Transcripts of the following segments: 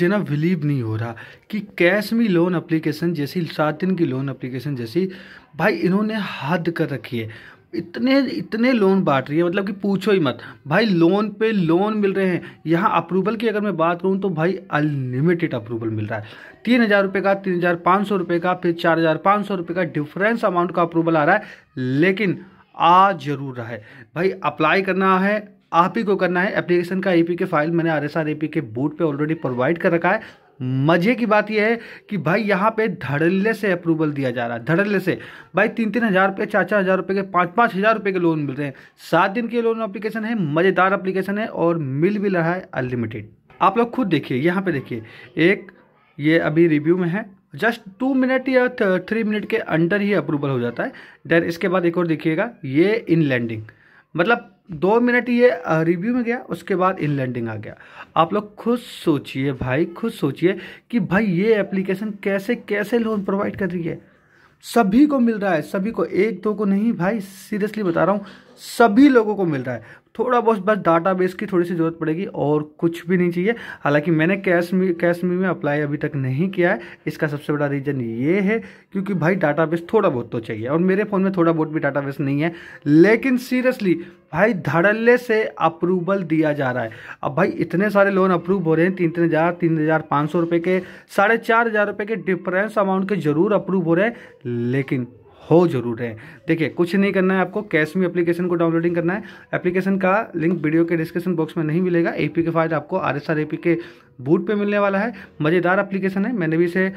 मुझे ना बिलीव नहीं हो रहा कि कैश मी लोन अप्लीकेशन जैसी सात दिन की लोन अप्लीकेशन जैसी भाई इन्होंने हद कर रखी है इतने इतने लोन बांट रही है मतलब कि पूछो ही मत भाई लोन पे लोन मिल रहे हैं यहाँ अप्रूवल की अगर मैं बात करूँ तो भाई अनलिमिटेड अप्रूवल मिल रहा है तीन हज़ार रुपये का तीन हज़ार पाँच सौ रुपये का फिर चार हज़ार पाँच सौ रुपये का डिफरेंस अमाउंट का अप्रूवल आ रहा है लेकिन आ जरूर रहा है भाई अप्लाई करना है आप ही को करना है एप्लीकेशन का ए के फाइल मैंने आर एस आर एपी के बूट पर ऑलरेडी प्रोवाइड कर रखा है मजे की बात यह है कि भाई यहाँ पे धड़ल्ले से अप्रूवल दिया जा रहा है धड़ल्ले से भाई तीन तीन हज़ार रुपये चार चार हज़ार रुपये के पाँच पाँच हज़ार रुपये के लोन मिल रहे हैं सात दिन के लोन अप्लीकेशन है मज़ेदार अप्लीकेशन है और मिल भी रहा है अनलिमिटेड आप लोग खुद देखिए यहाँ पे देखिए एक ये अभी रिव्यू में है जस्ट टू मिनट या थ्री मिनट के अंडर ही अप्रूवल हो जाता है देन इसके बाद एक और देखिएगा ये इन लैंडिंग मतलब दो मिनट ये रिव्यू में गया उसके बाद इन लैंडिंग आ गया आप लोग खुद सोचिए भाई खुद सोचिए कि भाई ये एप्लीकेशन कैसे कैसे लोन प्रोवाइड कर रही है सभी को मिल रहा है सभी को एक दो को नहीं भाई सीरियसली बता रहा हूँ सभी लोगों को मिल रहा है थोड़ा बहुत बस डाटा बेस की थोड़ी सी ज़रूरत पड़ेगी और कुछ भी नहीं चाहिए हालांकि मैंने कैश मी कैश मी में अप्लाई अभी तक नहीं किया है इसका सबसे बड़ा रीज़न ये है क्योंकि भाई डाटा बेस थोड़ा बहुत तो चाहिए और मेरे फ़ोन में थोड़ा बहुत भी डाटा बेस नहीं है लेकिन सीरियसली भाई धड़ल्ले से अप्रूवल दिया जा रहा है अब भाई इतने सारे लोन अप्रूव हो रहे हैं तीन तीन हज़ार तीन हज़ार पाँच सौ रुपये के साढ़े चार हज़ार रुपये के डिफरेंस अमाउंट के ज़रूर अप्रूव हो रहे हैं लेकिन हो जरूर है देखिए कुछ नहीं करना है आपको कैश में एप्लीकेशन को डाउनलोडिंग करना है एप्लीकेशन का लिंक वीडियो के डिस्क्रिप्शन बॉक्स में नहीं मिलेगा एपी के फाइल आपको R S R A P के बूट पे मिलने वाला है मज़ेदार एप्लीकेशन है मैंने भी इसे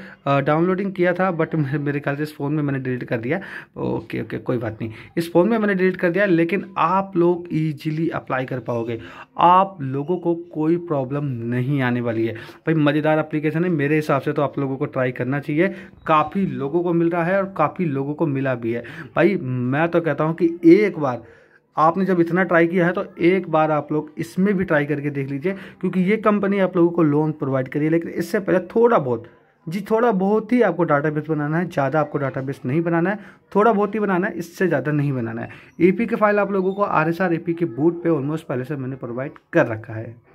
डाउनलोडिंग किया था बट मेरे ख्याल से इस फ़ोन में मैंने डिलीट कर दिया ओके ओके कोई बात नहीं इस फ़ोन में मैंने डिलीट कर दिया लेकिन आप लोग ईजिली अप्लाई कर पाओगे आप लोगों को कोई प्रॉब्लम नहीं आने वाली है भाई मज़ेदार अप्लीकेशन है मेरे हिसाब से तो आप लोगों को ट्राई करना चाहिए काफ़ी लोगों को मिल रहा है और काफ़ी लोगों को मिला भी है भाई मैं तो कहता हूँ कि एक बार आपने जब इतना ट्राई किया है तो एक बार आप लोग इसमें भी ट्राई करके देख लीजिए क्योंकि ये कंपनी आप लोगों को लोन प्रोवाइड करी है लेकिन इससे पहले थोड़ा बहुत जी थोड़ा बहुत ही आपको डाटाबेस बनाना है ज़्यादा आपको डाटाबेस नहीं बनाना है थोड़ा बहुत ही बनाना है इससे ज़्यादा नहीं बनाना है ए के फाइल आप लोगों को आर एस आर के बूट पर ऑलमोस्ट पहले से मैंने प्रोवाइड कर रखा है